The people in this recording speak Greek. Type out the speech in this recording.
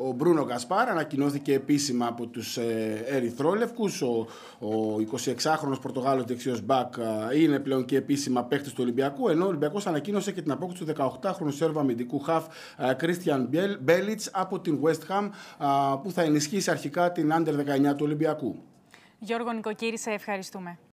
Ο Μπρούνο Κασπάρ ανακοινώθηκε επίσημα από τους ε, Ερυθρόλευκου. Ο, ο 26χρονο Πορτογάλος δεξιός μπακ ε, είναι πλέον και επίσημα παίκτης του Ολυμπιακού. Ενώ ο Ολυμπιακός ανακοίνωσε και την απόκτηση του 18χρονου Σέρβα αμυντικού χαφ Κρίστιαν ε, Μπέλιτ από την West που θα ενισχύσει αρχικά την Άντερ 19 του Ολυμπιακού. Γιώργο Νικοκύρη, σε ευχαριστούμε.